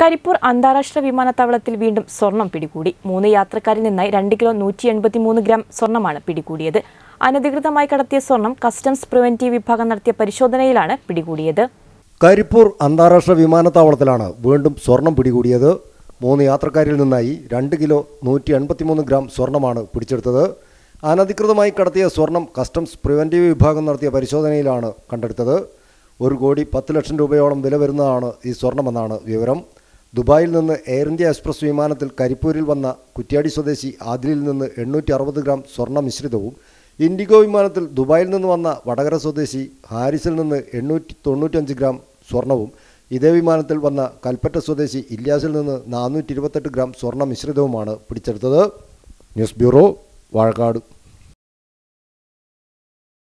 കരിപ്പൂർ അന്താരാഷ്ട്ര വിമാനത്താവളത്തിൽ വീണ്ടും സ്വർണം പിടികൂടി മൂന്ന് യാത്രക്കാരിൽ നിന്നായി രണ്ട് കിലോ നൂറ്റി മൂന്ന് ഗ്രാം സ്വർണമാണ് പിടികൂടിയത് അനധികൃതമായി കടത്തിയ സ്വർണം കസ്റ്റംസ് പ്രിവെന്റീവ് വിഭാഗം നടത്തിയ പരിശോധനയിലാണ് പിടികൂടിയത് കരിപ്പൂർ അന്താരാഷ്ട്ര വിമാനത്താവളത്തിലാണ് വീണ്ടും സ്വർണം പിടികൂടിയത് മൂന്ന് യാത്രക്കാരിൽ നിന്നായി രണ്ട് കിലോ നൂറ്റി മൂന്ന് ഗ്രാം സ്വർണമാണ് പിടിച്ചെടുത്തത് അനധികൃതമായി കടത്തിയ സ്വർണം കസ്റ്റംസ് പ്രിവെന്റീവ് വിഭാഗം നടത്തിയ പരിശോധനയിലാണ് കണ്ടെടുത്തത് ഒരു കോടി പത്ത് ലക്ഷം രൂപയോളം വില വരുന്നതാണ് ഈ സ്വർണമെന്നാണ് വിവരം ദുബായിൽ നിന്ന് എയർ ഇന്ത്യ എക്സ്പ്രസ് വിമാനത്തിൽ കരിപ്പൂരിൽ വന്ന കുറ്റ്യാടി സ്വദേശി ആദിലിൽ നിന്ന് എണ്ണൂറ്റി അറുപത് ഗ്രാം സ്വർണ്ണ മിശ്രിതവും ഇൻഡിഗോ വിമാനത്തിൽ ദുബായിൽ നിന്ന് വന്ന വടകര സ്വദേശി ഹാരിസിൽ നിന്ന് എണ്ണൂറ്റി തൊണ്ണൂറ്റഞ്ച് ഗ്രാം സ്വർണവും ഇതേ വിമാനത്തിൽ വന്ന കൽപ്പറ്റ സ്വദേശി ഇല്യാസിൽ നിന്ന് നാനൂറ്റി ഇരുപത്തെട്ട് ഗ്രാം സ്വർണ്ണ മിശ്രിതവുമാണ് പിടിച്ചെടുത്തത് ന്യൂസ് ബ്യൂറോ വാഴക്കാട്